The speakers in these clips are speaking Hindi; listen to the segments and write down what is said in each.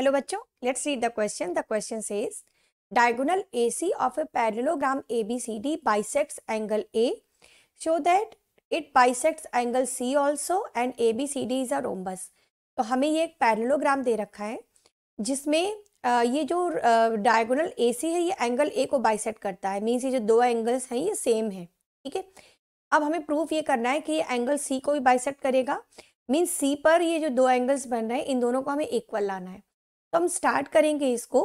हेलो बच्चों let's read the question the question says diagonal AC of a angle A bisects that it bisects angle C bisects and A B C D is a rhombus तो हमें ये एक पैरेललोग्राम दे रखा है जिसमें ये जो डायगोनल ए सी है ये एंगल ए को बाइसेक्ट करता है मीन्स ये जो दो एंगल्स हैं ये सेम है ठीक है अब हमें प्रूफ ये करना है कि ये एंगल सी को भी बाइसेक्ट करेगा मीन्स सी पर ये जो दो एंगल्स बन रहे हैं इन दोनों को हमें इक्वल लाना है तो हम स्टार्ट करेंगे इसको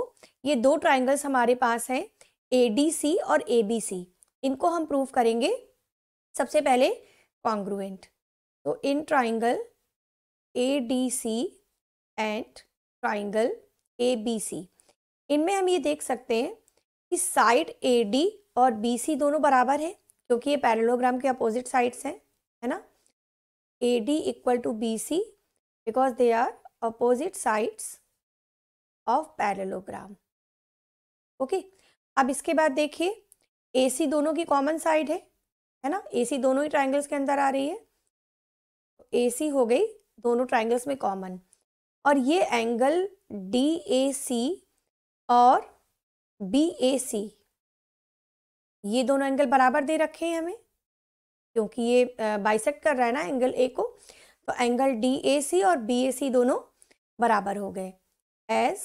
ये दो ट्राइंगल्स हमारे पास हैं ए डी सी और ए बी सी इनको हम प्रूव करेंगे सबसे पहले कॉन्ग्रुएंट तो इन triangle A D C and triangle A B C इनमें हम ये देख सकते हैं कि साइड ए डी और बी सी दोनों बराबर है क्योंकि ये पैरेलोग्राम के अपोजिट साइड्स हैं है ना A D equal to B C because they are opposite sides of parallelogram okay अब इसके बाद देखिए सी दोनों की कॉमन साइड है है ना सी दोनों ही ट्राइंगल्स के अंदर आ रही है सी तो हो गई दोनों ट्राइंगल्स में कॉमन और ये एंगल डी ए सी और बी ए सी ये दोनों एंगल बराबर दे रखे हैं हमें क्योंकि ये बाइसेक्ट कर रहा है ना एंगल ए को तो एंगल डी ए सी और बी ए सी दोनों बराबर हो गए as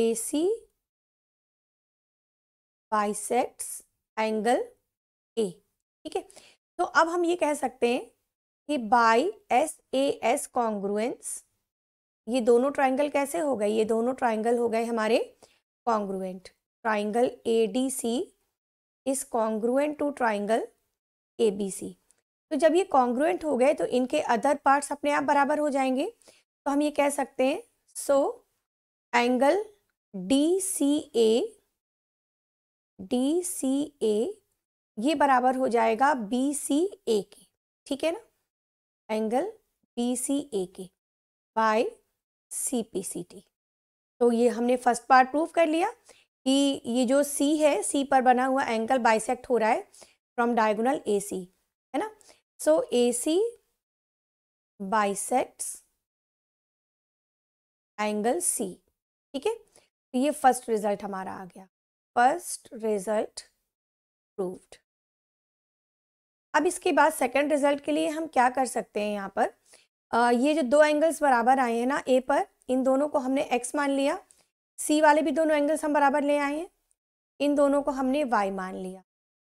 AC bisects angle A ठीक है तो अब हम ये कह सकते हैं कि by S A S congruence ये दोनों ट्राइंगल कैसे हो गए ये दोनों ट्राइंगल हो गए हमारे congruent triangle A D C is congruent to triangle A B C तो जब ये कॉन्ग्रुएंट हो गए तो इनके अदर पार्ट्स अपने आप बराबर हो जाएंगे तो हम ये कह सकते हैं so angle D C A D C A ये बराबर हो जाएगा बी सी ए के ठीक है ना एंगल बी सी ए के by C P C T तो ये हमने फर्स्ट पार्ट प्रूव कर लिया कि ये जो सी है सी पर बना हुआ एंगल बाइसेक्ट हो रहा है फ्रॉम डायगोनल ए सी है ना सो ए सी बाइसेक्ट्स एंगल सी ठीक है तो ये फर्स्ट रिजल्ट हमारा आ गया फर्स्ट रिजल्ट प्रूव्ड अब इसके बाद सेकंड रिजल्ट के लिए हम क्या कर सकते हैं यहाँ पर आ, ये जो दो एंगल्स बराबर आए हैं ना ए पर इन दोनों को हमने एक्स मान लिया सी वाले भी दोनों एंगल्स हम बराबर ले आए हैं इन दोनों को हमने वाई मान लिया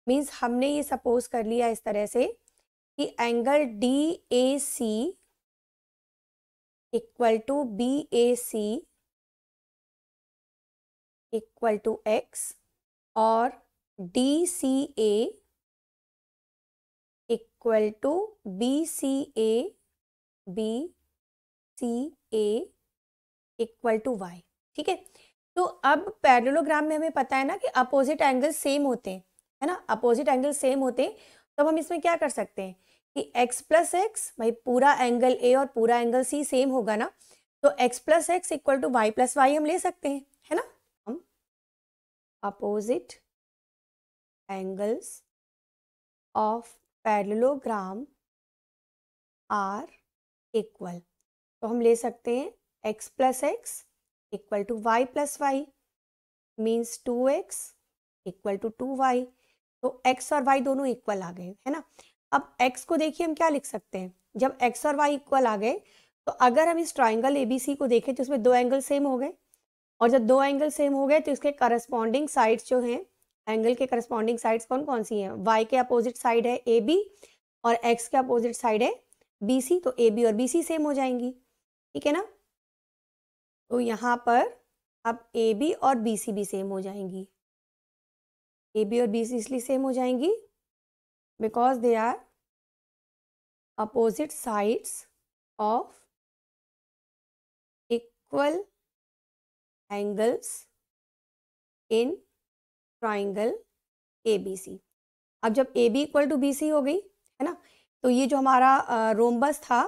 मीन्स हमने ये सपोज कर लिया इस तरह से कि angle D A C equal to B A C equal to X और D C A equal to B C A B C A equal to Y ठीक है तो अब पैरेललोग्राम में हमें पता है ना कि अपोजिट एंगल सेम होते हैं है ना अपोजिट एंगल सेम होते हैं तो हम इसमें क्या कर सकते हैं कि x प्लस एक्स भाई पूरा एंगल a और पूरा एंगल c सेम होगा ना तो x plus X equal to Y plus Y हम ले सकते हैं opposite angles of parallelogram are equal. तो हम ले सकते हैं x plus X equal to Y plus Y means two X equal to two Y तो x और y दोनों इक्वल आ गए है ना अब x को देखिए हम क्या लिख सकते हैं जब x और y इक्वल आ गए तो अगर हम इस ट्राइंगल एबीसी को देखें तो उसमें दो एंगल सेम हो गए और जब दो एंगल सेम हो गए तो इसके करस्पॉन्डिंग साइड्स जो हैं एंगल के करस्पॉन्डिंग साइड्स कौन कौन सी हैं वाई के अपोजिट साइड है ए बी और एक्स के अपोजिट साइड है बी सी तो ए बी और बी सी सेम हो जाएंगी ठीक है ना तो यहाँ पर अब ए बी और बी सी भी सेम हो जाएंगी ए बी और बी सी इसलिए सेम हो जाएंगी because they are opposite sides of equal angles in triangle A B C अब जब A B equal to B C हो गई है ना तो ये जो हमारा रोमबस था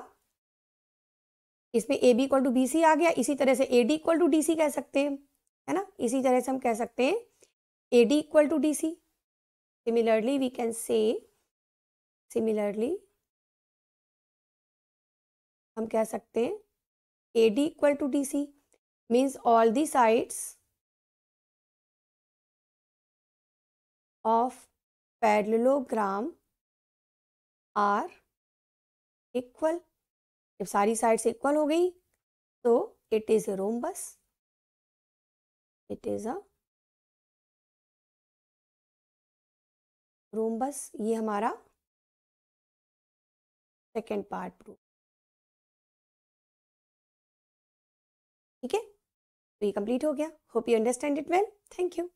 इसमें A B equal to B C आ गया इसी तरह से A D equal to D C कह सकते हैं है ना इसी तरह से हम कह सकते हैं A D equal to D C similarly we can say similarly हम कह सकते हैं A D equal to D C means all the sides of parallelogram are equal जब सारी साइड्स इक्वल हो गई तो it is a rhombus it is a rhombus ये हमारा सेकेंड पार्ट प्रूफ ठीक है तो ये कंप्लीट हो गया hope you understand it well thank you